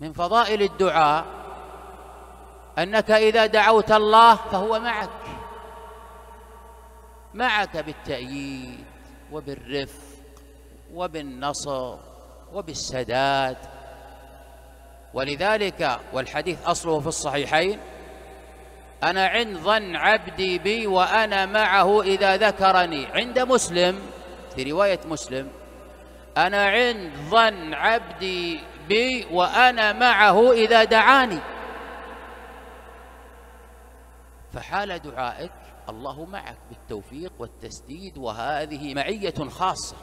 من فضائل الدعاء أنك إذا دعوت الله فهو معك معك بالتأييد وبالرفق وبالنصر وبالسداد ولذلك والحديث أصله في الصحيحين أنا عند ظن عبدي بي وأنا معه إذا ذكرني عند مسلم في رواية مسلم أنا عند ظن عبدي بي وأنا معه إذا دعاني فحال دعائك الله معك بالتوفيق والتسديد وهذه معية خاصة